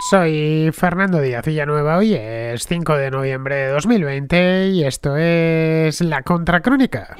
Soy Fernando Díaz Villanueva, hoy es 5 de noviembre de 2020 y esto es La Contracrónica.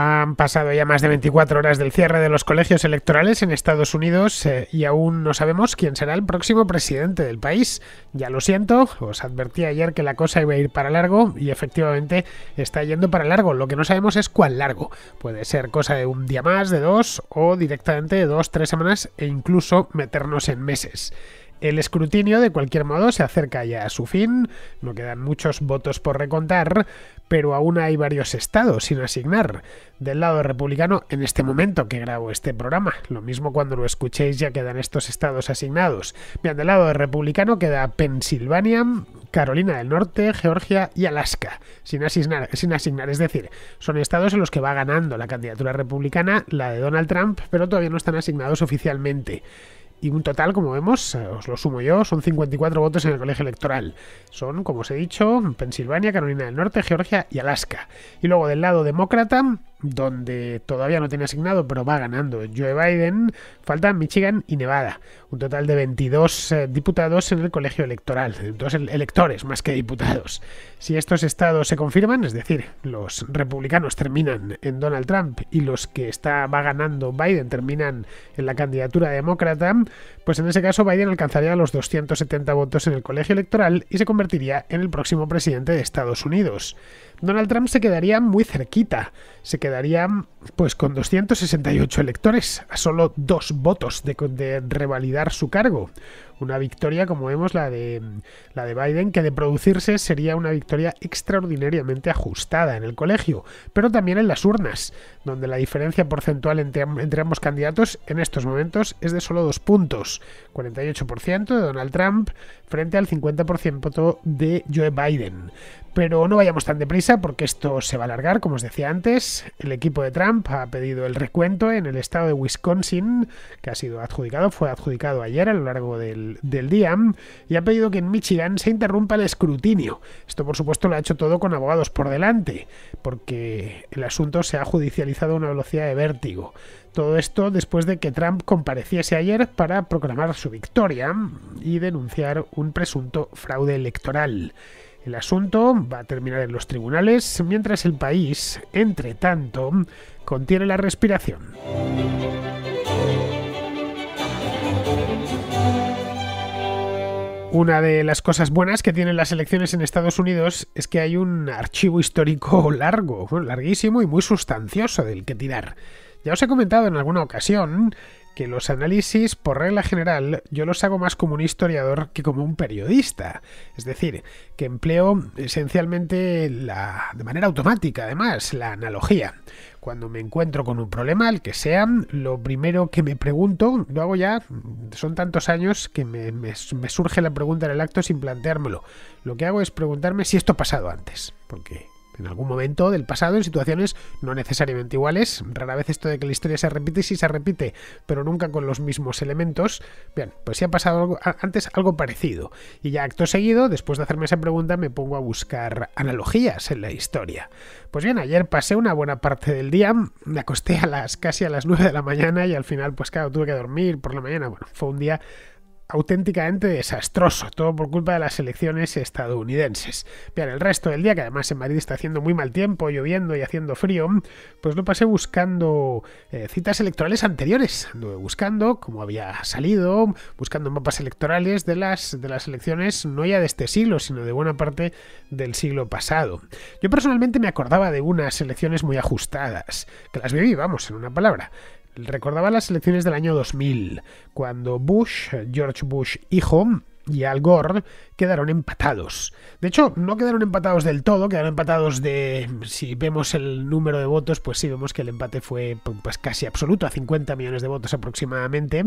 Han pasado ya más de 24 horas del cierre de los colegios electorales en Estados Unidos eh, y aún no sabemos quién será el próximo presidente del país. Ya lo siento, os advertí ayer que la cosa iba a ir para largo y efectivamente está yendo para largo. Lo que no sabemos es cuán largo. Puede ser cosa de un día más, de dos o directamente de dos, tres semanas e incluso meternos en meses. El escrutinio, de cualquier modo, se acerca ya a su fin, no quedan muchos votos por recontar, pero aún hay varios estados sin asignar del lado republicano en este momento que grabo este programa. Lo mismo cuando lo escuchéis ya quedan estos estados asignados. Bien, del lado republicano queda Pensilvania, Carolina del Norte, Georgia y Alaska, sin asignar, sin asignar. Es decir, son estados en los que va ganando la candidatura republicana, la de Donald Trump, pero todavía no están asignados oficialmente. Y un total, como vemos, eh, os lo sumo yo, son 54 votos en el colegio electoral. Son, como os he dicho, Pensilvania, Carolina del Norte, Georgia y Alaska. Y luego del lado demócrata, donde todavía no tiene asignado, pero va ganando Joe Biden, faltan Michigan y Nevada, un total de 22 eh, diputados en el colegio electoral, dos electores más que diputados. Si estos estados se confirman, es decir, los republicanos terminan en Donald Trump y los que está, va ganando Biden terminan en la candidatura demócrata, pues en ese caso Biden alcanzaría los 270 votos en el colegio electoral y se convertiría en el próximo presidente de Estados Unidos. Donald Trump se quedaría muy cerquita, se quedarían pues con 268 electores a solo dos votos de, de revalidar su cargo una victoria como vemos la de, la de Biden, que de producirse sería una victoria extraordinariamente ajustada en el colegio, pero también en las urnas, donde la diferencia porcentual entre, entre ambos candidatos en estos momentos es de solo dos puntos, 48% de Donald Trump frente al 50% de Joe Biden. Pero no vayamos tan deprisa porque esto se va a alargar, como os decía antes. El equipo de Trump ha pedido el recuento en el estado de Wisconsin, que ha sido adjudicado, fue adjudicado ayer a lo largo del del, día y ha pedido que en Michigan se interrumpa el escrutinio. Esto, por supuesto, lo ha hecho todo con abogados por delante, porque el asunto se ha judicializado a una velocidad de vértigo. Todo esto después de que Trump compareciese ayer para proclamar su victoria y denunciar un presunto fraude electoral. El asunto va a terminar en los tribunales mientras el país, entre tanto, contiene la respiración. Una de las cosas buenas que tienen las elecciones en Estados Unidos es que hay un archivo histórico largo, larguísimo y muy sustancioso del que tirar. Ya os he comentado en alguna ocasión que los análisis, por regla general, yo los hago más como un historiador que como un periodista. Es decir, que empleo esencialmente la, de manera automática, además, la analogía. Cuando me encuentro con un problema, el que sea, lo primero que me pregunto, lo hago ya, son tantos años que me, surge la pregunta en el acto sin planteármelo. Lo que hago es preguntarme si esto ha pasado antes, porque en algún momento del pasado en situaciones no necesariamente iguales. Rara vez esto de que la historia se repite, si se repite, pero nunca con los mismos elementos. Bien, pues sí ha pasado algo, antes algo parecido. Y ya acto seguido, después de hacerme esa pregunta, me pongo a buscar analogías en la historia. Pues bien, ayer pasé una buena parte del día, me acosté a las casi a las 9 de la mañana y al final, pues claro, tuve que dormir por la mañana. Bueno, fue un día auténticamente desastroso, todo por culpa de las elecciones estadounidenses. Bien el resto del día, que además en Madrid está haciendo muy mal tiempo, lloviendo y haciendo frío, pues lo pasé buscando eh, citas electorales anteriores, buscando cómo había salido, buscando mapas electorales de las, de las elecciones no ya de este siglo, sino de buena parte del siglo pasado. Yo personalmente me acordaba de unas elecciones muy ajustadas, que las viví, vamos, en una palabra, recordaba las elecciones del año 2000, cuando Bush, George Bush hijo, y Al Gore quedaron empatados. De hecho, no quedaron empatados del todo, quedaron empatados de, si vemos el número de votos, pues sí, vemos que el empate fue pues, casi absoluto, a 50 millones de votos aproximadamente,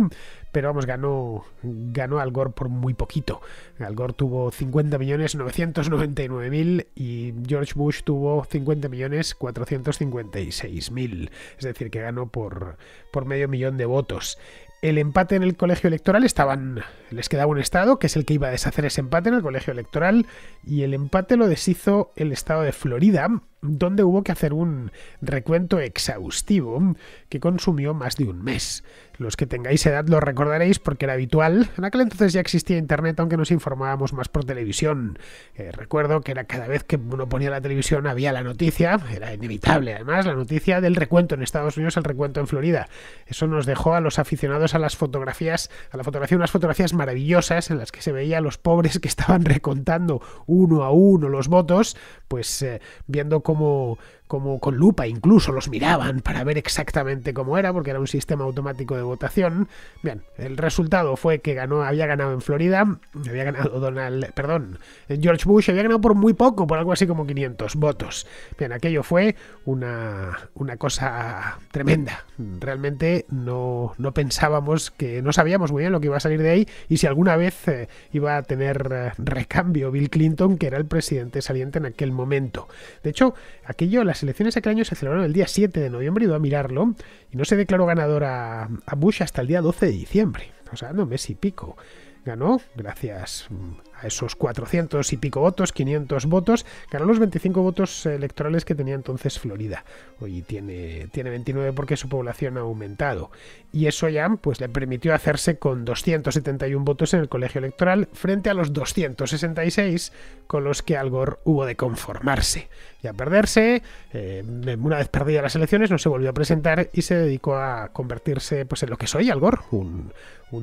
pero vamos, ganó, ganó Al Gore por muy poquito. Al Gore tuvo 50 millones 999 mil y George Bush tuvo 50 millones 456 mil, es decir, que ganó por, por medio millón de votos el empate en el colegio electoral estaban. Les quedaba un estado que es el que iba a deshacer ese empate en el colegio electoral. Y el empate lo deshizo el estado de Florida, donde hubo que hacer un recuento exhaustivo que consumió más de un mes. Los que tengáis edad lo recordaréis porque era habitual. En aquel entonces ya existía Internet, aunque nos informábamos más por televisión. Eh, recuerdo que era cada vez que uno ponía la televisión había la noticia, era inevitable además, la noticia del recuento en Estados Unidos, el recuento en Florida. Eso nos dejó a los aficionados a las fotografías, a la fotografía, unas fotografías maravillosas en las que se veía a los pobres que estaban recontando uno a uno los votos, pues eh, viendo cómo como con lupa incluso los miraban para ver exactamente cómo era, porque era un sistema automático de votación. Bien, el resultado fue que ganó, había ganado en Florida, había ganado Donald, perdón, George Bush, había ganado por muy poco, por algo así como 500 votos. Bien, aquello fue una, cosa tremenda. Realmente no, pensábamos que, no sabíamos muy bien lo que iba a salir de ahí y si alguna vez eh, iba a tener eh, recambio Bill Clinton, que era el presidente saliente en aquel momento. De hecho, aquello, las selecciones elecciones aquel año se celebraron el día 7 de noviembre, iba a mirarlo, y no se declaró ganador a, a Bush hasta el día 12 de diciembre. O sea, no, mes y pico. Ganó gracias mm, a esos 400 y pico votos, 500 votos, ganó los 25 votos electorales que tenía entonces Florida. Hoy tiene, tiene 29 porque su población ha aumentado. Y eso ya pues, le permitió hacerse con 271 votos en el colegio electoral frente a los 266 con los que Al Gore hubo de conformarse y a perderse. Eh, una vez perdidas las elecciones no se volvió a presentar y se dedicó a convertirse pues, en lo que soy Al Gore, un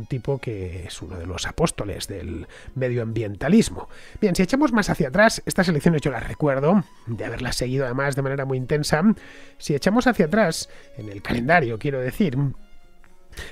tipo que es uno de los apóstoles del medio ambiente Bien, si echamos más hacia atrás, estas elecciones yo las recuerdo, de haberlas seguido además de manera muy intensa, si echamos hacia atrás, en el calendario quiero decir,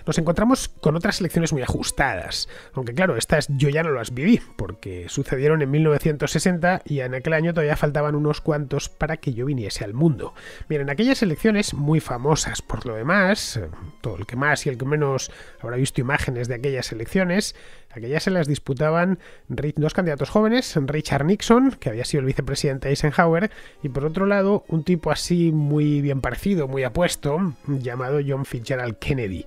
nos encontramos con otras elecciones muy ajustadas, aunque claro, estas yo ya no las viví, porque sucedieron en 1960 y en aquel año todavía faltaban unos cuantos para que yo viniese al mundo. Miren, aquellas elecciones muy famosas por lo demás, eh, todo el que más y el que menos habrá visto imágenes de aquellas elecciones, aquellas se las disputaban dos candidatos jóvenes, Richard Nixon, que había sido el vicepresidente Eisenhower, y por otro lado, un tipo así muy bien parecido, muy apuesto, llamado John Fitzgerald Kennedy.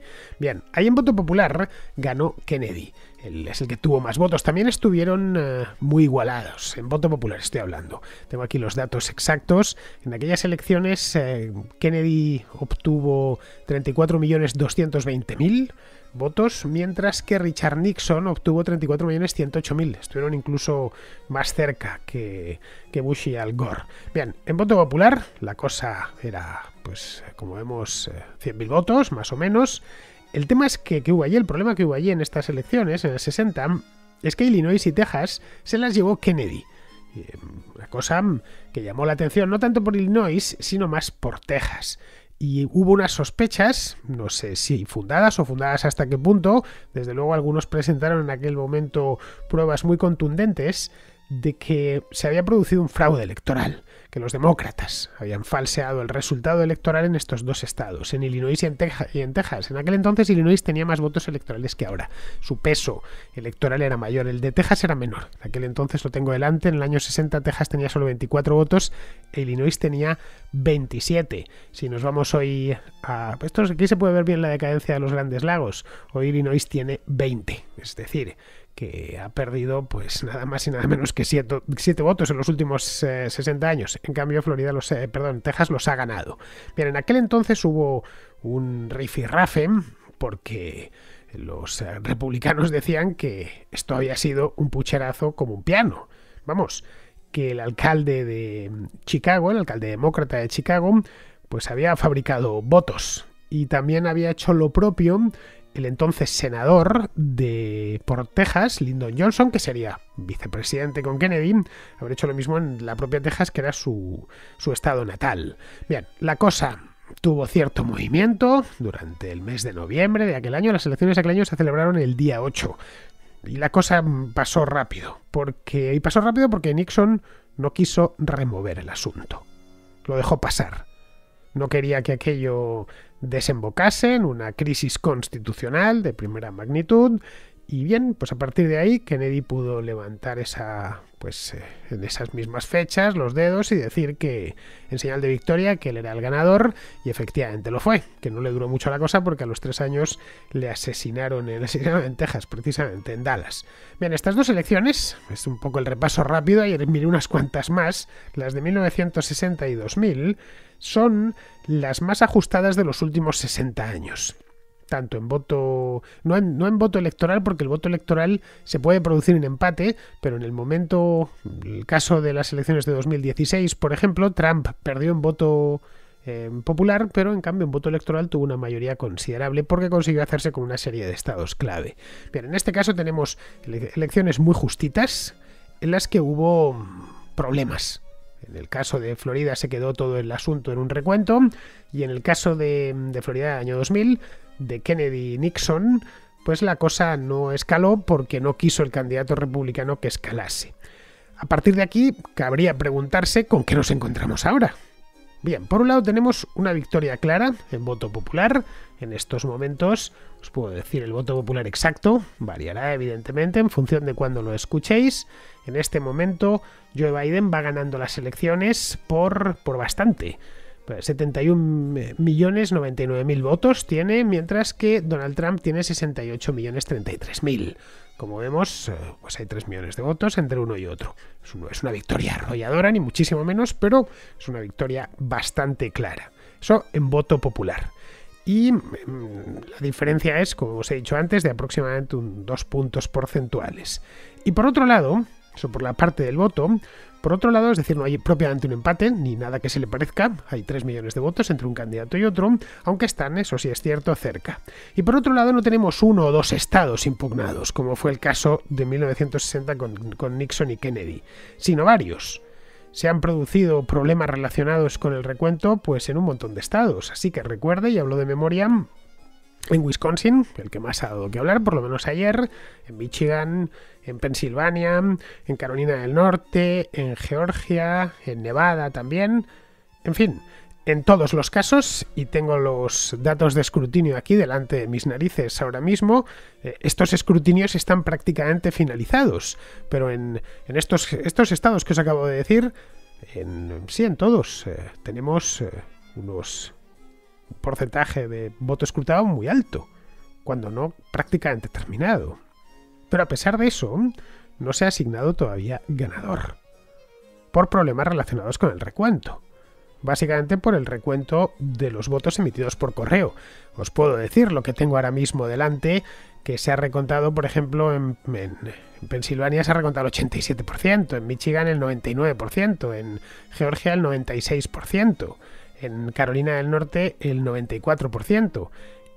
Bien, Ahí en voto popular ganó Kennedy. es el que tuvo más votos. También estuvieron eh, muy igualados. En voto popular estoy hablando. Tengo aquí los datos exactos. En aquellas elecciones eh, Kennedy obtuvo 34.220.000 votos, mientras que Richard Nixon obtuvo 34.108.000. Estuvieron incluso más cerca que, que Bush y Al Gore. Bien, en voto popular la cosa era, pues, como vemos, 100.000 eh, votos, más o menos. El tema es que, hubo allí, el problema que hubo allí en estas elecciones, en el 60, es que Illinois y Texas se las llevó Kennedy. Em, una cosa em, que llamó la atención no tanto por Illinois, sino más por Texas. Y hubo unas sospechas, no sé si fundadas o fundadas hasta qué punto, desde luego algunos presentaron en aquel momento pruebas muy contundentes de que se había producido un fraude electoral, que los demócratas habían falseado el resultado electoral en estos dos estados, en Illinois y en, Texas, en, aquel entonces Illinois tenía más votos electorales que ahora. Su peso electoral era mayor, el de Texas era menor. En aquel entonces lo tengo delante, en el año 60 Texas tenía solo 24 votos, e Illinois tenía 27. Si nos vamos hoy a... Esto aquí se puede ver bien la decadencia de los grandes lagos. Hoy Illinois tiene 20, es decir, que ha perdido pues nada más y nada menos que siete, votos en los últimos 60 eh, años. En cambio, Florida los, eh, perdón, Texas los ha ganado. Bien, en aquel entonces hubo un rifirrafe porque los eh, republicanos decían que esto había sido un pucherazo como un piano. Vamos, que el alcalde de Chicago, el alcalde demócrata de Chicago, pues había fabricado votos y también había hecho lo propio el entonces senador de por Texas, Lyndon Johnson, que sería vicepresidente con Kennedy, habría hecho lo mismo en la propia Texas, que era su, su estado natal. Bien, la cosa tuvo cierto movimiento durante el mes de noviembre de aquel año. Las elecciones de aquel año se celebraron el día 8. Y la cosa pasó rápido. Porque, y pasó rápido porque Nixon no quiso remover el asunto. Lo dejó pasar. No quería que aquello desembocase en una crisis constitucional de primera magnitud y bien, pues a partir de ahí Kennedy pudo levantar esa, pues eh, en esas mismas fechas los dedos y decir que en señal de victoria que él era el ganador y efectivamente lo fue, que no le duró mucho la cosa porque a los tres años le asesinaron, en en Texas, precisamente en Dallas. Bien, estas dos elecciones, es un poco el repaso rápido, y miré unas cuantas más, las de 1960 y 2000, son las más ajustadas de los últimos 60 años tanto en voto, no en, voto electoral, porque el voto electoral se puede producir en empate, pero en el momento, el caso de las elecciones de 2016, por ejemplo, Trump perdió en voto eh, popular, pero en cambio en voto electoral tuvo una mayoría considerable porque consiguió hacerse con una serie de estados clave. Bien, en este caso tenemos elecciones muy justitas en las que hubo problemas. En el caso de Florida se quedó todo el asunto en un recuento y en el caso de, de Florida del año 2000 de Kennedy y Nixon, pues la cosa no escaló porque no quiso el candidato republicano que escalase. A partir de aquí, cabría preguntarse con qué nos encontramos ahora. Bien, por un lado tenemos una victoria clara en voto popular. En estos momentos os puedo decir el voto popular exacto, variará evidentemente en función de cuando lo escuchéis. En este momento Joe Biden va ganando las elecciones por, por bastante. 71 millones 99 mil votos tiene, mientras que Donald Trump tiene 68 millones 33 mil. Como vemos, eh, pues hay 3 millones de votos entre uno y otro. Es una victoria arrolladora, ni muchísimo menos, pero es una victoria bastante clara. Eso en voto popular. Y mm, la diferencia es, como os he dicho antes, de aproximadamente un, dos puntos porcentuales. Y por otro lado, eso por la parte del voto. Por otro lado, es decir, no hay propiamente un empate, ni nada que se le parezca, hay 3 millones de votos entre un candidato y otro, aunque están, eso sí es cierto, cerca. Y por otro lado, no tenemos uno o dos estados impugnados, como fue el caso de 1960 con, con Nixon y Kennedy, sino varios se han producido problemas relacionados con el recuento pues en un montón de estados, así que recuerde y hablo de memoria en Wisconsin, el que más ha dado que hablar, por lo menos ayer, en Michigan, en Pensilvania, en Carolina del Norte, en Georgia, en Nevada también, en fin, en todos los casos, y tengo los datos de escrutinio aquí delante de mis narices ahora mismo, eh, estos escrutinios están prácticamente finalizados, pero en, estos, estos, estados que os acabo de decir, en, sí, en todos, eh, tenemos eh, unos porcentaje de voto escrutado muy alto, cuando no prácticamente terminado. Pero a pesar de eso, no se ha asignado todavía ganador, por problemas relacionados con el recuento. Básicamente por el recuento de los votos emitidos por correo. Os puedo decir lo que tengo ahora mismo delante, que se ha recontado, por ejemplo, en, Pensilvania se ha recontado el 87%, en Michigan el 99%, en Georgia el 96%. En Carolina del Norte el 94%.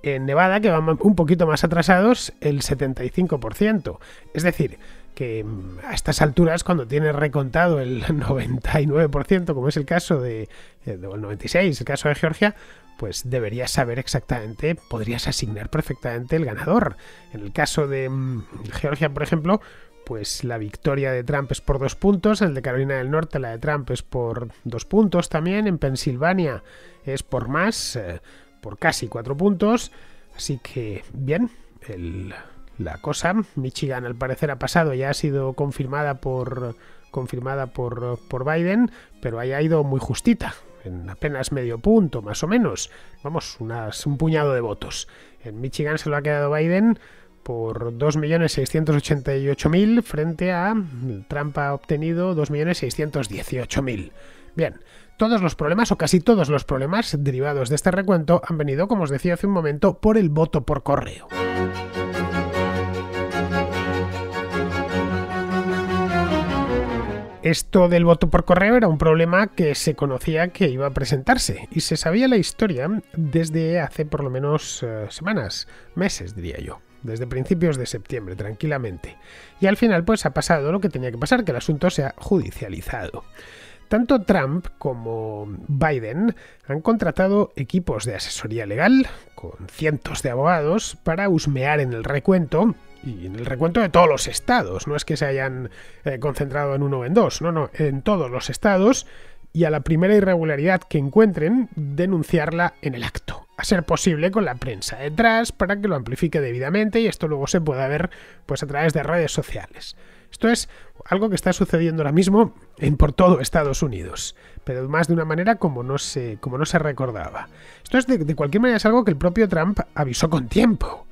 En Nevada, que van un poquito más atrasados, el 75%. Es decir, que mm, a estas alturas, cuando tienes recontado el 99%, como es el caso de, eh, el 96, el caso de Georgia, pues deberías saber exactamente, podrías asignar perfectamente el ganador. En el caso de mm, Georgia, por ejemplo, pues la victoria de Trump es por dos puntos, el de Carolina del Norte, la de Trump es por dos puntos también, en Pensilvania es por más, eh, por casi cuatro puntos, así que bien, la cosa, Michigan al parecer ha pasado, ya ha sido confirmada por confirmada por, por Biden, pero haya ha ido muy justita, en apenas medio punto, más o menos. Vamos, unas, un puñado de votos. En Michigan se lo ha quedado Biden por 2.688.000 frente a Trampa ha obtenido 2.618.000. Bien, todos los problemas o casi todos los problemas derivados de este recuento han venido, como os decía hace un momento, por el voto por correo. Esto del voto por correo era un problema que se conocía que iba a presentarse y se sabía la historia desde hace por lo menos eh, semanas, meses diría yo desde principios de septiembre, tranquilamente. Y al final, pues ha pasado lo que tenía que pasar, que el asunto se ha judicializado. Tanto Trump como Biden han contratado equipos de asesoría legal con cientos de abogados para husmear en el recuento y en el recuento de todos los estados. No es que se hayan eh, concentrado en uno o en dos, no, no, en todos los estados y a la primera irregularidad que encuentren, denunciarla en el acto. A ser posible con la prensa detrás para que lo amplifique debidamente y esto luego se pueda ver pues a través de redes sociales. Esto es algo que está sucediendo ahora mismo en por todo Estados Unidos, pero más de una manera como no se, como no se recordaba. Esto es de, de cualquier manera es algo que el propio Trump avisó con tiempo.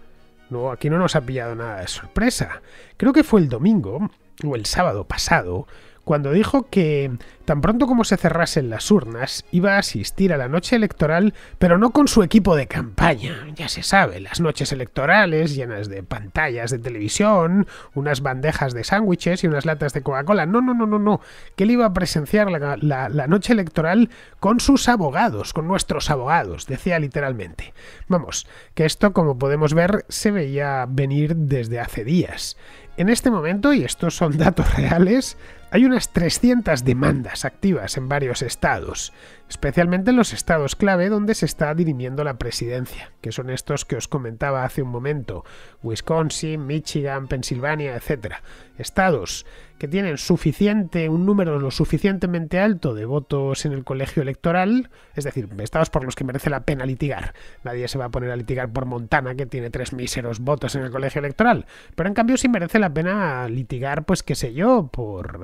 No, aquí no nos ha pillado nada de sorpresa. Creo que fue el domingo o el sábado pasado cuando dijo que tan pronto como se cerrasen las urnas iba a asistir a la noche electoral, pero no con su equipo de campaña. Ya se sabe, las noches electorales llenas de pantallas de televisión, unas bandejas de sándwiches y unas latas de Coca-Cola. No, no, no, no, no. Que él iba a presenciar la, noche electoral con sus abogados, con nuestros abogados, decía literalmente. Vamos, que esto, como podemos ver, se veía venir desde hace días. En este momento, y estos son datos reales, hay unas 300 demandas activas en varios estados, especialmente en los estados clave donde se está dirimiendo la presidencia, que son estos que os comentaba hace un momento, Wisconsin, Michigan, Pensilvania, etc. Estados que tienen suficiente, un número lo suficientemente alto de votos en el colegio electoral, es decir, estados por los que merece la pena litigar. Nadie se va a poner a litigar por Montana, que tiene tres míseros votos en el colegio electoral, pero en cambio sí merece la pena litigar, pues qué sé yo, por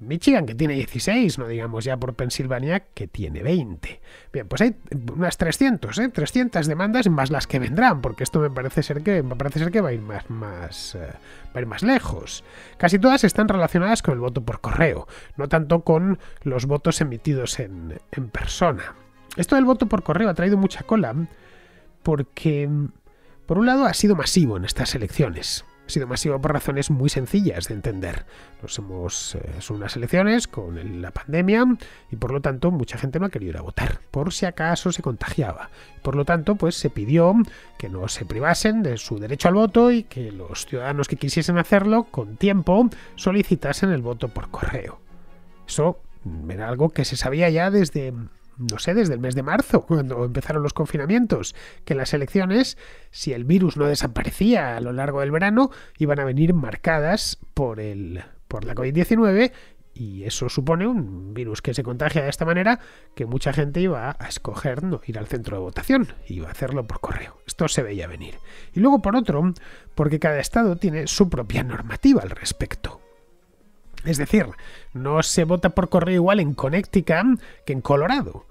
Michigan, que tiene 16, no digamos ya por Pensilvania, que tiene 20. Bien, pues hay unas 300, 300 ¿eh? demandas más las que vendrán, porque esto me parece ser que, me parece ser que va a ir más, más, eh, ir más lejos. Casi todas están relacionadas con el voto por correo, no tanto con los votos emitidos en, en persona. Esto del voto por correo ha traído mucha cola porque, por un lado, ha sido masivo en estas elecciones sido masivo por razones muy sencillas de entender. Nos hemos, eh, son unas elecciones con la pandemia y por lo tanto mucha gente no ha querido ir a votar, por si acaso se contagiaba. Por lo tanto, pues se pidió que no se privasen de su derecho al voto y que los ciudadanos que quisiesen hacerlo con tiempo solicitasen el voto por correo. Eso era algo que se sabía ya desde no sé, desde el mes de marzo, cuando empezaron los confinamientos, que las elecciones, si el virus no desaparecía a lo largo del verano, iban a venir marcadas por, el, por la COVID-19 y eso supone un virus que se contagia de esta manera que mucha gente iba a escoger no ir al centro de votación, iba a hacerlo por correo. Esto se veía venir. Y luego por otro, porque cada estado tiene su propia normativa al respecto. Es decir, no se vota por correo igual en Connecticut que en Colorado.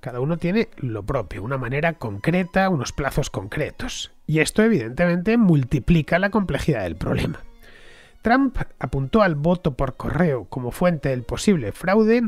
Cada uno tiene lo propio, una manera concreta, unos plazos concretos. Y esto evidentemente multiplica la complejidad del problema. Trump apuntó al voto por correo como fuente del posible fraude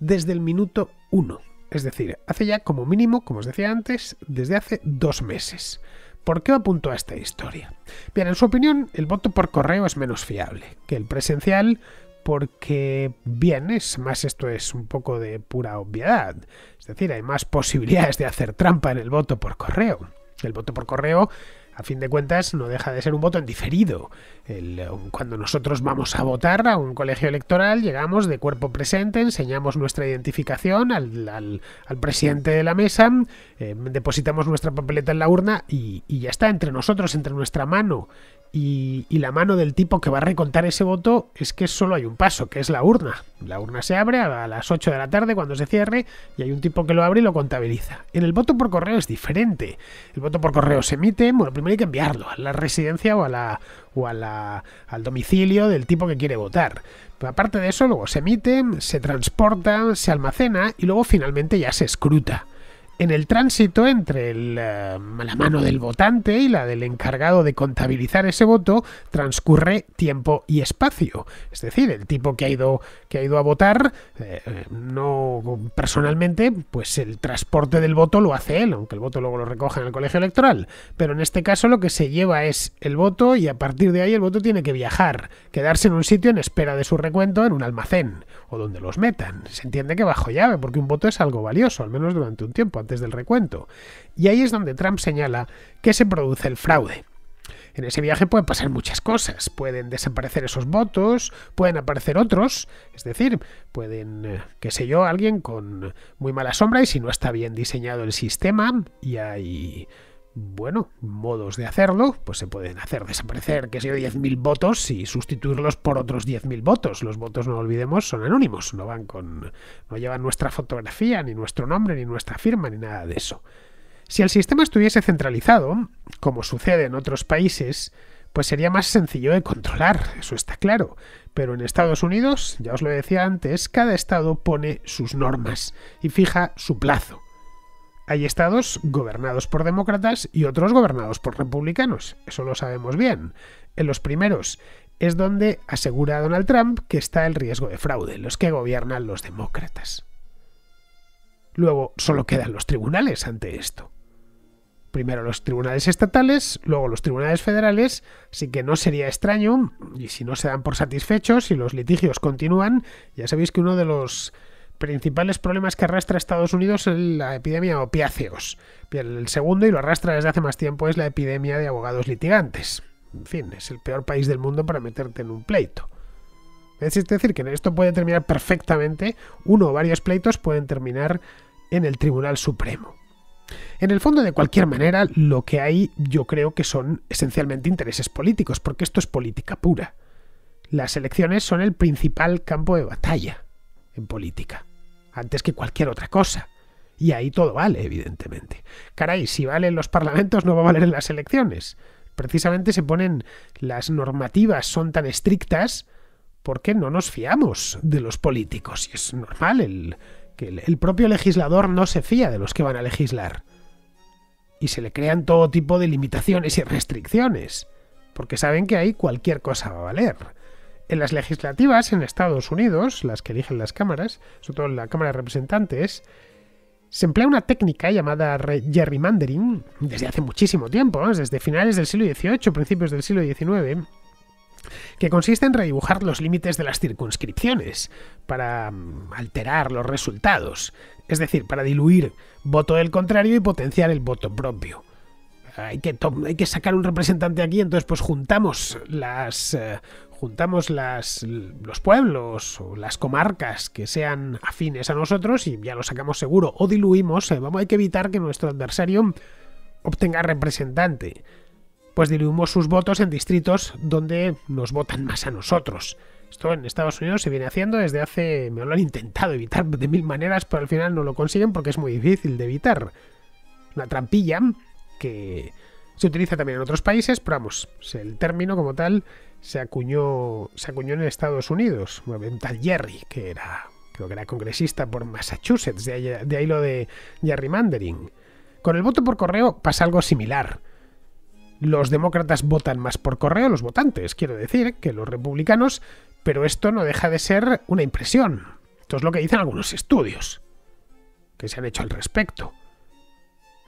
desde el minuto 1, es decir, hace ya como mínimo, como os decía antes, desde hace dos meses. ¿Por qué apunto a esta historia? Bien, en su opinión, el voto por correo es menos fiable que el presencial porque, bien, es más esto es un poco de pura obviedad. Es decir, hay más posibilidades de hacer trampa en el voto por correo. El voto por correo a fin de cuentas no deja de ser un voto en diferido. cuando nosotros vamos a votar a un colegio electoral, llegamos de cuerpo presente, enseñamos nuestra identificación al, presidente de la mesa, eh, depositamos nuestra papeleta en la urna y ya está entre nosotros, entre nuestra mano y, la mano del tipo que va a recontar ese voto es que solo hay un paso, que es la urna. La urna se abre a las 8 de la tarde cuando se cierre y hay un tipo que lo abre y lo contabiliza. En el voto por correo es diferente. El voto por correo se emite, bueno, primero hay que enviarlo a la residencia o, a la, o al domicilio del tipo que quiere votar. Pero aparte de eso, luego se emite, se transporta, se almacena y luego finalmente ya se escruta en el tránsito entre eh, la mano del votante y la del encargado de contabilizar ese voto transcurre tiempo y espacio. Es decir, el tipo que ha ido, que ha ido a votar, eh, no personalmente, pues el transporte del voto lo hace él, aunque el voto luego lo recoja en el colegio electoral. Pero en este caso lo que se lleva es el voto y a partir de ahí el voto tiene que viajar, quedarse en un sitio en espera de su recuento en un almacén o donde los metan. Se entiende que bajo llave, porque un voto es algo valioso, al menos durante un tiempo del recuento. Y ahí es donde Trump señala que se produce el fraude. En ese viaje pueden pasar muchas cosas. Pueden desaparecer esos votos, pueden aparecer otros, es decir, pueden, eh, qué sé yo, alguien con muy mala sombra y si no está bien diseñado el sistema y hay bueno, modos de hacerlo, pues se pueden hacer desaparecer, que sé 10.000 votos y sustituirlos por otros 10.000 votos. Los votos, no olvidemos, son anónimos, no van con no llevan nuestra fotografía, ni nuestro nombre, ni nuestra firma, ni nada de eso. Si el sistema estuviese centralizado, como sucede en otros países, pues sería más sencillo de controlar, eso está claro. Pero en Estados Unidos, ya os lo decía antes, cada estado pone sus normas y fija su plazo. Hay estados gobernados por demócratas y otros gobernados por republicanos, eso lo sabemos bien. En los primeros es donde asegura Donald Trump que está el riesgo de fraude, los que gobiernan los demócratas. Luego solo quedan los tribunales ante esto. Primero los tribunales estatales, luego los tribunales federales, así que no sería extraño, y si no se dan por satisfechos, si los litigios continúan, ya sabéis que uno de los principales problemas que arrastra Estados Unidos es la epidemia de opiáceos. El segundo, y lo arrastra desde hace más tiempo, es la epidemia de abogados litigantes. En fin, es el peor país del mundo para meterte en un pleito. Es decir, que esto puede terminar perfectamente, uno o varios pleitos pueden terminar en el Tribunal Supremo. En el fondo, de cualquier manera, lo que hay yo creo que son esencialmente intereses políticos, porque esto es política pura. Las elecciones son el principal campo de batalla en política, antes que cualquier otra cosa. Y ahí todo vale, evidentemente. Caray, si valen los parlamentos, no va a valer en las elecciones. Precisamente se ponen las normativas, son tan estrictas, porque no nos fiamos de los políticos. Y es normal el, que el, el propio legislador no se fía de los que van a legislar. Y se le crean todo tipo de limitaciones y restricciones, porque saben que ahí cualquier cosa va a valer en las legislativas en Estados Unidos, las que eligen las cámaras, sobre todo en la Cámara de Representantes, se emplea una técnica llamada gerrymandering desde hace muchísimo tiempo, desde finales del siglo XVIII, principios del siglo XIX, que consiste en redibujar los límites de las circunscripciones para mm, alterar los resultados, es decir, para diluir voto del contrario y potenciar el voto propio hay que, hay que sacar un representante aquí, entonces pues juntamos las... Eh, juntamos las, los pueblos o las comarcas que sean afines a nosotros y ya lo sacamos seguro o diluimos, eh, vamos, hay que evitar que nuestro adversario obtenga representante. Pues diluimos sus votos en distritos donde nos votan más a nosotros. Esto en Estados Unidos se viene haciendo desde hace... me lo han intentado evitar de mil maneras, pero al final no lo consiguen porque es muy difícil de evitar. Una trampilla que se utiliza también en otros países, pero vamos, el término como tal se acuñó, se acuñó en Estados Unidos. Un tal Jerry, que era, que era congresista por Massachusetts, de ahí, lo de Mandering Con el voto por correo pasa algo similar. Los demócratas votan más por correo, los votantes, quiero decir, que los republicanos, pero esto no deja de ser una impresión. Esto es lo que dicen algunos estudios que se han hecho al respecto.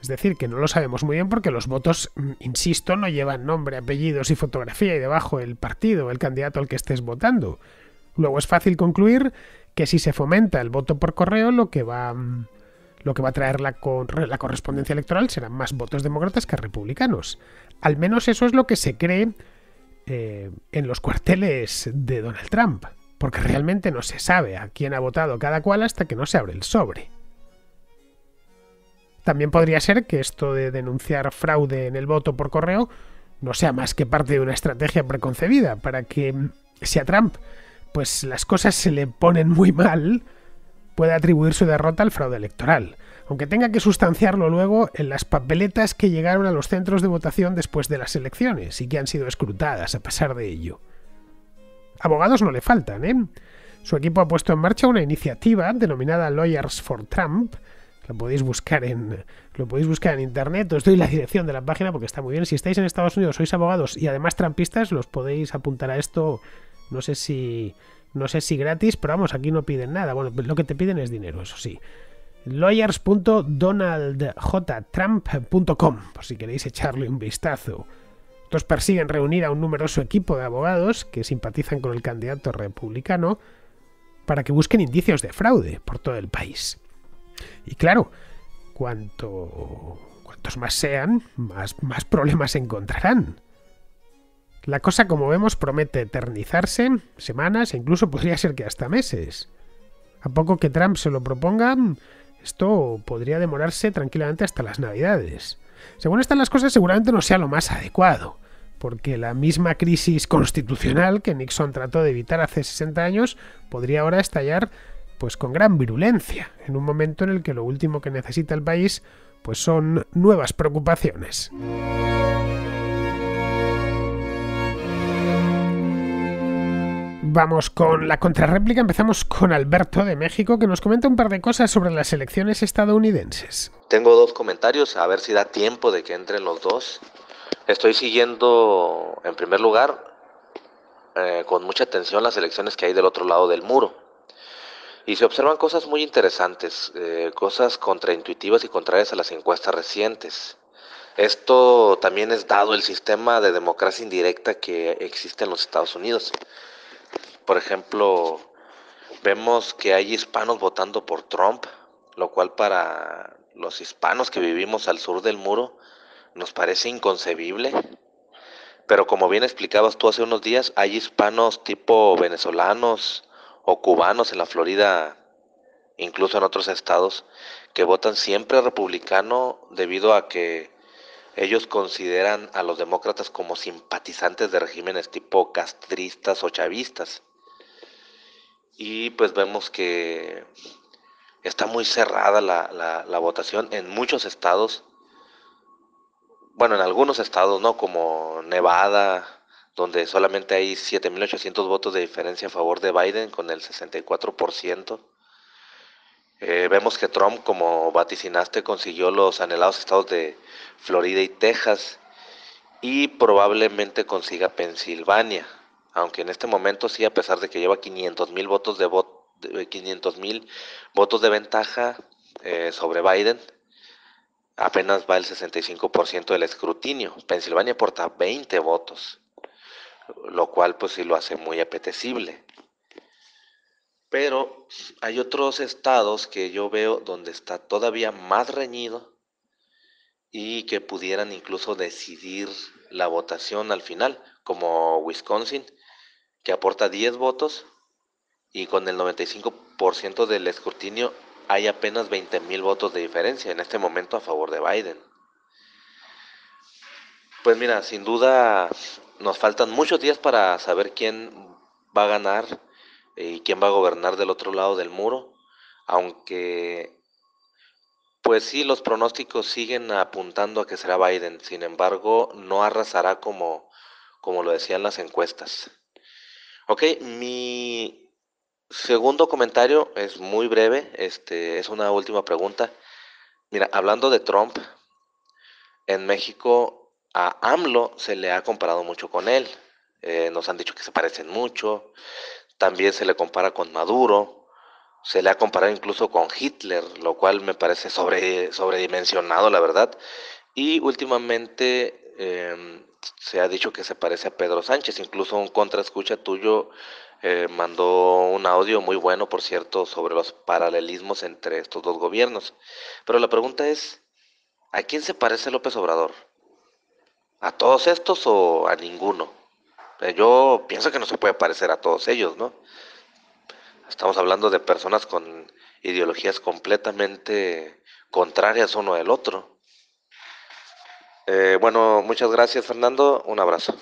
Es decir, que no lo sabemos muy bien porque los votos, mm, insisto, no llevan nombre, apellidos y fotografía y debajo el partido, el candidato al que estés votando. Luego es fácil concluir que si se fomenta el voto por correo, lo que va, mm, lo que va a traer la, la correspondencia electoral serán más votos demócratas que republicanos. Al menos eso es lo que se cree eh, en los cuarteles de Donald Trump, porque realmente no se sabe a quién ha votado cada cual hasta que no se abre el sobre. También podría ser que esto de denunciar fraude en el voto por correo no sea más que parte de una estrategia preconcebida para que, si a Trump pues las cosas se le ponen muy mal, pueda atribuir su derrota al fraude electoral, aunque tenga que sustanciarlo luego en las papeletas que llegaron a los centros de votación después de las elecciones y que han sido escrutadas a pesar de ello. Abogados no le faltan, ¿eh? Su equipo ha puesto en marcha una iniciativa denominada Lawyers for Trump, lo podéis buscar en lo podéis buscar en internet, os doy la dirección de la página porque está muy bien. Si estáis en Estados Unidos, sois abogados y además trampistas, los podéis apuntar a esto, no sé si no sé si gratis, pero vamos, aquí no piden nada. Bueno, pues lo que te piden es dinero, eso sí. lawyers.donaldjtrump.com, por si queréis echarle un vistazo. estos persiguen reunir a un numeroso equipo de abogados que simpatizan con el candidato republicano para que busquen indicios de fraude por todo el país. Y claro, cuanto, cuantos más sean, más, más problemas encontrarán. La cosa, como vemos, promete eternizarse semanas e incluso podría ser que hasta meses. A poco que Trump se lo proponga, esto podría demorarse tranquilamente hasta las navidades. Según están las cosas, seguramente no sea lo más adecuado, porque la misma crisis constitucional que Nixon trató de evitar hace 60 años podría ahora estallar pues con gran virulencia, en un momento en el que lo último que necesita el país pues son nuevas preocupaciones. Vamos con la contrarréplica, empezamos con Alberto de México que nos comenta un par de cosas sobre las elecciones estadounidenses. Tengo dos comentarios, a ver si da tiempo de que entren los dos. Estoy siguiendo, en primer lugar, eh, con mucha atención las elecciones que hay del otro lado del muro y se observan cosas muy interesantes, eh, cosas contraintuitivas y contrarias a las encuestas recientes. Esto también es dado el sistema de democracia indirecta que existe en los Estados Unidos. Por ejemplo, vemos que hay hispanos votando por Trump, lo cual para los hispanos que vivimos al sur del muro nos parece inconcebible. Pero como bien explicabas tú hace unos días, hay hispanos tipo venezolanos, o cubanos en la Florida, incluso en otros estados, que votan siempre republicano debido a que ellos consideran a los demócratas como simpatizantes de regímenes tipo castristas o chavistas. Y pues vemos que está muy cerrada la, la votación en muchos estados. Bueno, en algunos estados, ¿no? Como Nevada, donde solamente hay 7.800 votos de diferencia a favor de Biden con el 64%. Eh, vemos que Trump, como vaticinaste, consiguió los anhelados estados de Florida y Texas y probablemente consiga Pensilvania, aunque en este momento sí, a pesar de que lleva 500.000 votos de, votos de ventaja eh, sobre Biden, apenas va el 65% del escrutinio. Pensilvania aporta 20 votos lo cual pues sí lo hace muy apetecible. Pero hay otros estados que yo veo donde está todavía más reñido y que pudieran incluso decidir la votación al final, como Wisconsin, que aporta 10 votos y con el 95% del escrutinio hay apenas 20 mil votos de diferencia en este momento a favor de Biden. Pues mira, sin duda nos faltan muchos días para saber quién va a ganar y quién va a gobernar del otro lado del muro, aunque pues sí, los pronósticos siguen apuntando a que será Biden, sin embargo, no arrasará como, como lo decían las encuestas. Ok, mi segundo comentario es muy breve, este, es una última pregunta. Mira, hablando de Trump, en México a AMLO se le ha comparado mucho con él. Eh, nos han dicho que se parecen mucho. También se le compara con Maduro. Se le ha comparado incluso con Hitler, lo cual me parece sobredimensionado, la verdad. Y últimamente em, se ha dicho que se parece a Pedro Sánchez. Incluso un contraescucha tuyo eh, mandó un audio muy bueno, por cierto, sobre los paralelismos entre estos dos gobiernos. Pero la pregunta es, ¿a quién se parece López Obrador? ¿A todos estos o a ninguno? Yo pienso que no se puede parecer a todos ellos, ¿no? Estamos hablando de personas con ideologías completamente contrarias uno al otro. Eh, bueno, muchas gracias Fernando, un abrazo.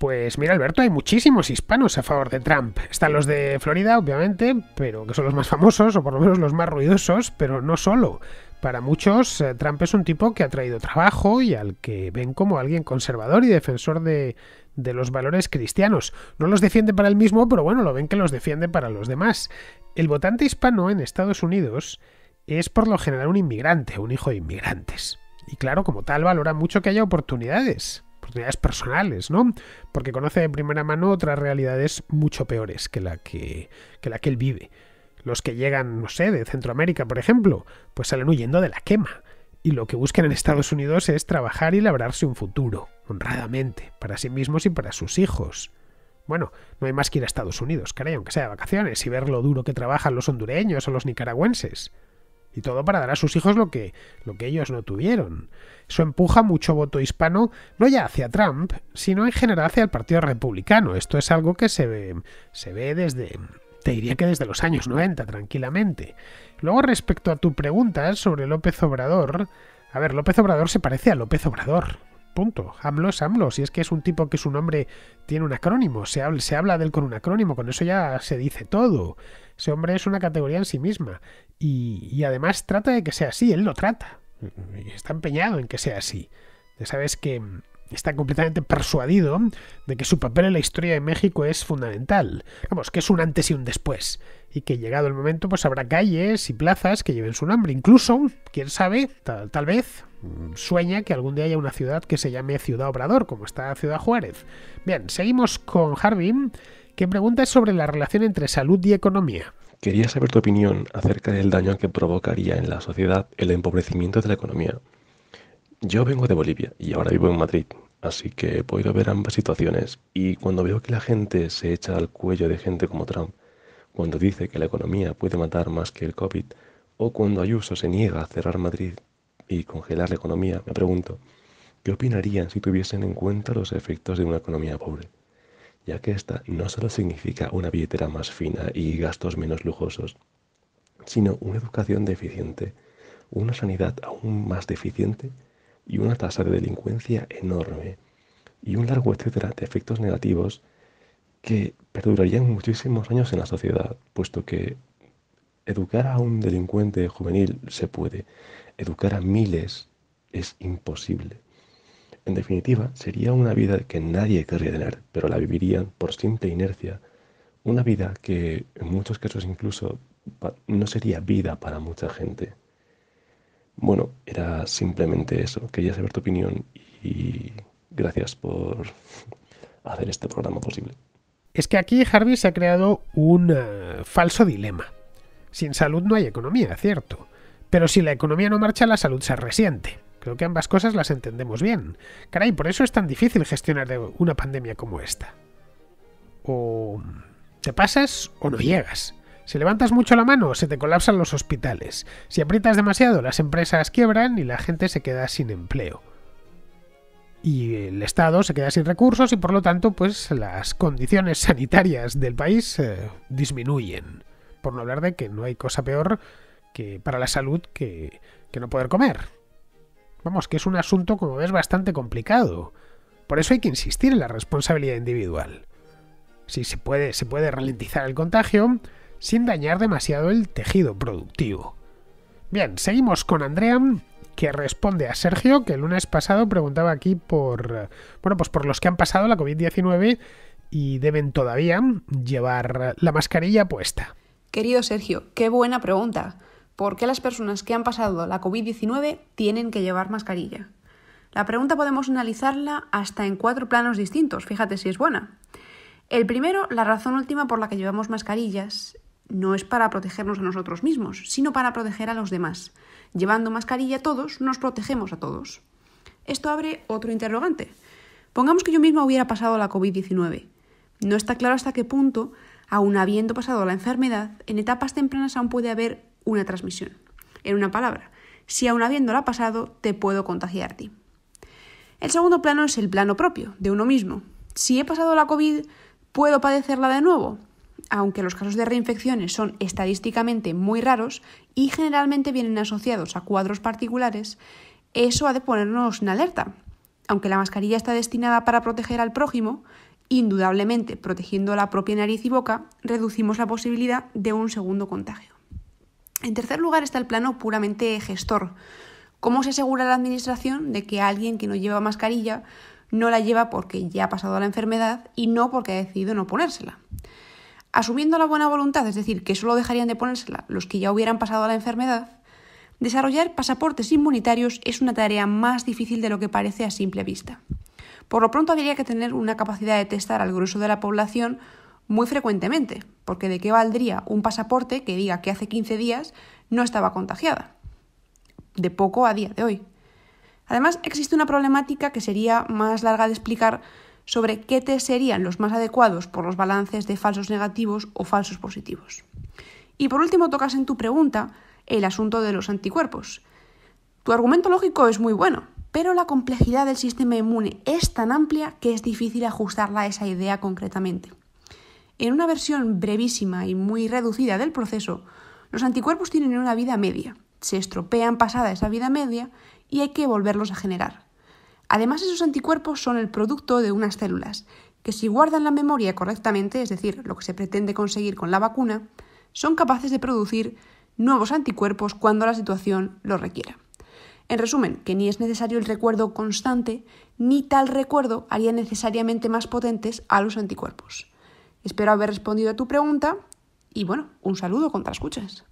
Pues mira, Alberto, hay muchísimos hispanos a favor de Trump. Están los de Florida, obviamente, pero que son los más famosos, o por lo menos los más ruidosos, pero no solo. Para muchos, eh, Trump es un tipo que ha traído trabajo y al que ven como alguien conservador y defensor de, los valores cristianos. No los defiende para él mismo, pero bueno, lo ven que los defiende para los demás. El votante hispano en Estados Unidos es por lo general un inmigrante, un hijo de inmigrantes. Y claro, como tal, valora mucho que haya oportunidades, oportunidades personales, ¿no? Porque conoce de primera mano otras realidades mucho peores que la que, que, la que él vive. Los que llegan, no sé, de Centroamérica, por ejemplo, pues salen huyendo de la quema. Y lo que buscan en Estados Unidos es trabajar y labrarse un futuro, honradamente, para sí mismos y para sus hijos. Bueno, no hay más que ir a Estados Unidos, caray, aunque sea de vacaciones, y ver lo duro que trabajan los hondureños o los nicaragüenses. Y todo para dar a sus hijos lo que, lo que ellos no tuvieron. Eso empuja mucho voto hispano, no ya hacia Trump, sino en general hacia el Partido Republicano. Esto es algo que se ve, se ve desde, te diría que desde los años 90, tranquilamente. Luego, respecto a tu pregunta sobre López Obrador, a ver, López Obrador se parece a López Obrador. Punto. AMLO es AMLO. Si es que es un tipo que su nombre tiene un acrónimo. Se habla, se habla de él con un acrónimo. Con eso ya se dice todo. Ese hombre es una categoría en sí misma. Y, además trata de que sea así. Él lo trata. está empeñado en que sea así. Ya sabes que está completamente persuadido de que su papel en la historia de México es fundamental. Vamos, que es un antes y un después. Y que llegado el momento, pues habrá calles y plazas que lleven su nombre. Incluso, quién sabe, tal, vez, mm, sueña que algún día haya una ciudad que se llame Ciudad Obrador, como está Ciudad Juárez. Bien, seguimos con Harvey, que pregunta sobre la relación entre salud y economía. Quería saber tu opinión acerca del daño que provocaría en la sociedad el empobrecimiento de la economía yo vengo de Bolivia y ahora vivo en Madrid, así que he podido ver ambas situaciones y cuando veo que la gente se echa al cuello de gente como Trump, cuando dice que la economía puede matar más que el COVID, o cuando Ayuso se niega a cerrar Madrid y congelar la economía, me pregunto, ¿qué opinarían si tuviesen en cuenta los efectos de una economía pobre? Ya que esta no solo significa una billetera más fina y gastos menos lujosos, sino una educación deficiente, una sanidad aún más deficiente, y una tasa de delincuencia enorme y un largo etcétera de efectos negativos que perdurarían muchísimos años en la sociedad, puesto que educar a un delincuente juvenil se puede, educar a miles es imposible. En definitiva, sería una vida que nadie querría tener, pero la vivirían por simple inercia. Una vida que en muchos casos incluso no sería vida para mucha gente. Bueno, era simplemente eso. Quería saber tu opinión y gracias por hacer este programa posible. Es que aquí, Harvey, se ha creado un eh, falso dilema. Sin salud no hay economía, cierto. Pero si la economía no marcha, la salud se resiente. Creo que ambas cosas las entendemos bien. Caray, por eso es tan difícil gestionar una pandemia como esta. O te pasas o no llegas. Si levantas mucho la mano, se te colapsan los hospitales. Si aprietas demasiado, las empresas quiebran y la gente se queda sin empleo. Y el Estado se queda sin recursos y por lo tanto, pues las condiciones sanitarias del país eh, disminuyen. Por no hablar de que no hay cosa peor que para la salud que, no poder comer. Vamos, que es un asunto, como ves, bastante complicado. Por eso hay que insistir en la responsabilidad individual. Si se puede, se puede ralentizar el contagio, sin dañar demasiado el tejido productivo. Bien, seguimos con Andrea, que responde a Sergio, que el lunes pasado preguntaba aquí por, bueno, pues por los que han pasado la COVID-19 y deben todavía llevar la mascarilla puesta. Querido Sergio, qué buena pregunta. ¿Por qué las personas que han pasado la COVID-19 tienen que llevar mascarilla? La pregunta podemos analizarla hasta en cuatro planos distintos, fíjate si es buena. El primero, la razón última por la que llevamos mascarillas, no es para protegernos a nosotros mismos, sino para proteger a los demás. Llevando mascarilla a todos, nos protegemos a todos. Esto abre otro interrogante. Pongamos que yo misma hubiera pasado la COVID-19. No está claro hasta qué punto, aun habiendo pasado la enfermedad, en etapas tempranas aún puede haber una transmisión. En una palabra, si aun habiéndola pasado, te puedo contagiar a ti. El segundo plano es el plano propio, de uno mismo. Si he pasado la COVID, ¿puedo padecerla de nuevo? aunque los casos de reinfecciones son estadísticamente muy raros y generalmente vienen asociados a cuadros particulares, eso ha de ponernos en alerta. Aunque la mascarilla está destinada para proteger al prójimo, indudablemente protegiendo la propia nariz y boca, reducimos la posibilidad de un segundo contagio. En tercer lugar está el plano puramente gestor. ¿Cómo se asegura la Administración de que alguien que no lleva mascarilla no la lleva porque ya ha pasado la enfermedad y no porque ha decidido no ponérsela? asumiendo la buena voluntad, es decir, que solo dejarían de ponérsela los que ya hubieran pasado a la enfermedad, desarrollar pasaportes inmunitarios es una tarea más difícil de lo que parece a simple vista. Por lo pronto habría que tener una capacidad de testar al grueso de la población muy frecuentemente, porque de qué valdría un pasaporte que diga que hace 15 días no estaba contagiada. De poco a día de hoy. Además, existe una problemática que sería más larga de explicar sobre qué te serían los más adecuados por los balances de falsos negativos o falsos positivos. Y por último, tocas en tu pregunta el asunto de los anticuerpos. Tu argumento lógico es muy bueno, pero la complejidad del sistema inmune es tan amplia que es difícil ajustarla a esa idea concretamente. En una versión brevísima y muy reducida del proceso, los anticuerpos tienen una vida media, se estropean pasada esa vida media y hay que volverlos a generar. Además, esos anticuerpos son el producto de unas células, que si guardan la memoria correctamente, es decir, lo que se pretende conseguir con la vacuna, son capaces de producir nuevos anticuerpos cuando la situación lo requiera. En resumen, que ni es necesario el recuerdo constante, ni tal recuerdo haría necesariamente más potentes a los anticuerpos. Espero haber respondido a tu pregunta y bueno, un saludo contra escuchas.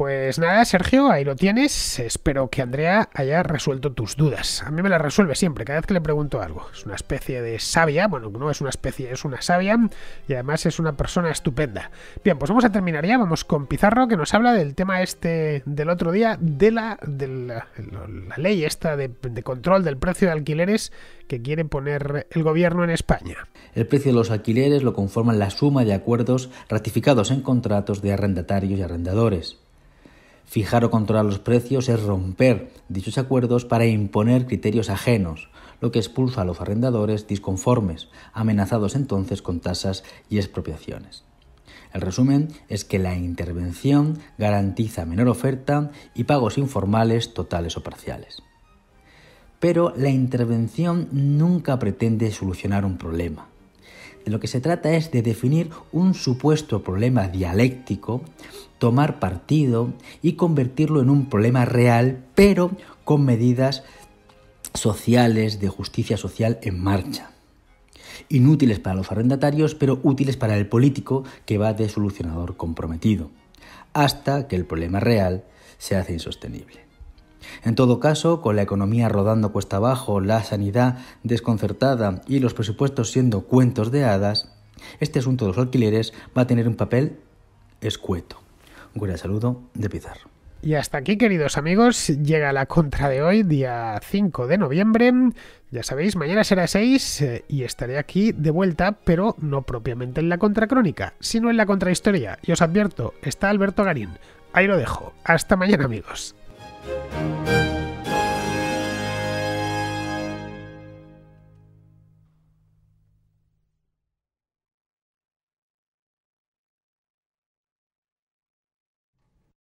Pues nada, Sergio, ahí lo tienes. Espero que Andrea haya resuelto tus dudas. A mí me las resuelve siempre, cada vez que le pregunto algo. Es una especie de sabia, bueno, no es una especie, es una sabia, y además es una persona estupenda. Bien, pues vamos a terminar ya, vamos con Pizarro, que nos habla del tema este del otro día, de la, la, ley esta de, de control del precio de alquileres que quiere poner el gobierno en España. El precio de los alquileres lo conforman la suma de acuerdos ratificados en contratos de arrendatarios y arrendadores. Fijar o controlar los precios es romper dichos acuerdos para imponer criterios ajenos, lo que expulsa a los arrendadores disconformes, amenazados entonces con tasas y expropiaciones. El resumen es que la intervención garantiza menor oferta y pagos informales totales o parciales. Pero la intervención nunca pretende solucionar un problema lo que se trata es de definir un supuesto problema dialéctico, tomar partido y convertirlo en un problema real, pero con medidas sociales de justicia social en marcha. Inútiles para los arrendatarios, pero útiles para el político que va de solucionador comprometido, hasta que el problema real se hace insostenible. En todo caso, con la economía rodando cuesta abajo, la sanidad desconcertada y los presupuestos siendo cuentos de hadas, este asunto de los alquileres va a tener un papel escueto. Un gran saludo de Pizarro. Y hasta aquí, queridos amigos, llega la contra de hoy, día 5 de noviembre. Ya sabéis, mañana será 6 eh, y estaré aquí de vuelta, pero no propiamente en la contracrónica, sino en la contrahistoria. Y os advierto, está Alberto Garín. Ahí lo dejo. Hasta mañana, amigos. Música